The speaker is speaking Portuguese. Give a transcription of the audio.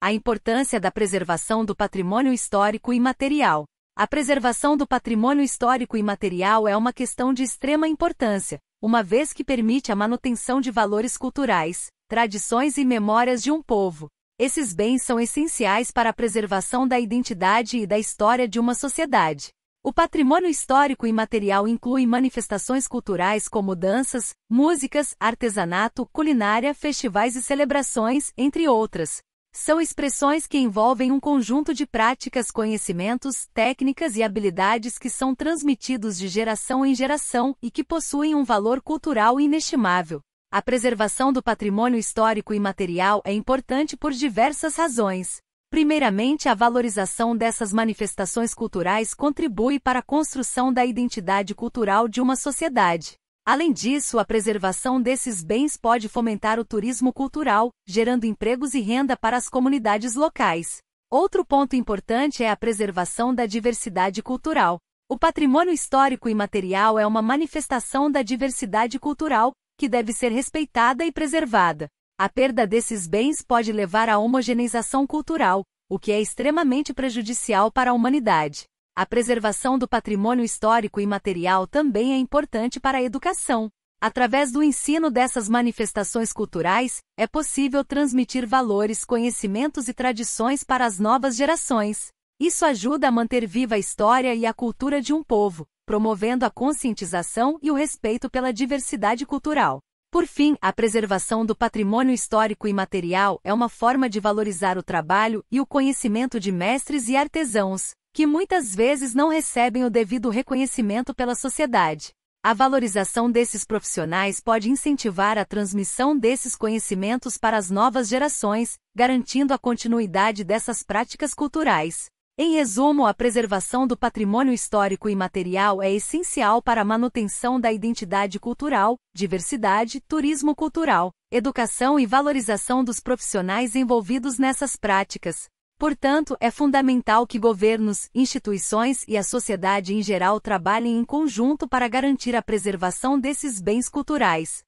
A importância da preservação do patrimônio histórico e material. A preservação do patrimônio histórico e material é uma questão de extrema importância, uma vez que permite a manutenção de valores culturais, tradições e memórias de um povo. Esses bens são essenciais para a preservação da identidade e da história de uma sociedade. O patrimônio histórico e material inclui manifestações culturais como danças, músicas, artesanato, culinária, festivais e celebrações, entre outras são expressões que envolvem um conjunto de práticas, conhecimentos, técnicas e habilidades que são transmitidos de geração em geração e que possuem um valor cultural inestimável. A preservação do patrimônio histórico e material é importante por diversas razões. Primeiramente, a valorização dessas manifestações culturais contribui para a construção da identidade cultural de uma sociedade. Além disso, a preservação desses bens pode fomentar o turismo cultural, gerando empregos e renda para as comunidades locais. Outro ponto importante é a preservação da diversidade cultural. O patrimônio histórico e material é uma manifestação da diversidade cultural, que deve ser respeitada e preservada. A perda desses bens pode levar à homogeneização cultural, o que é extremamente prejudicial para a humanidade. A preservação do patrimônio histórico e material também é importante para a educação. Através do ensino dessas manifestações culturais, é possível transmitir valores, conhecimentos e tradições para as novas gerações. Isso ajuda a manter viva a história e a cultura de um povo, promovendo a conscientização e o respeito pela diversidade cultural. Por fim, a preservação do patrimônio histórico e material é uma forma de valorizar o trabalho e o conhecimento de mestres e artesãos, que muitas vezes não recebem o devido reconhecimento pela sociedade. A valorização desses profissionais pode incentivar a transmissão desses conhecimentos para as novas gerações, garantindo a continuidade dessas práticas culturais. Em resumo, a preservação do patrimônio histórico e material é essencial para a manutenção da identidade cultural, diversidade, turismo cultural, educação e valorização dos profissionais envolvidos nessas práticas. Portanto, é fundamental que governos, instituições e a sociedade em geral trabalhem em conjunto para garantir a preservação desses bens culturais.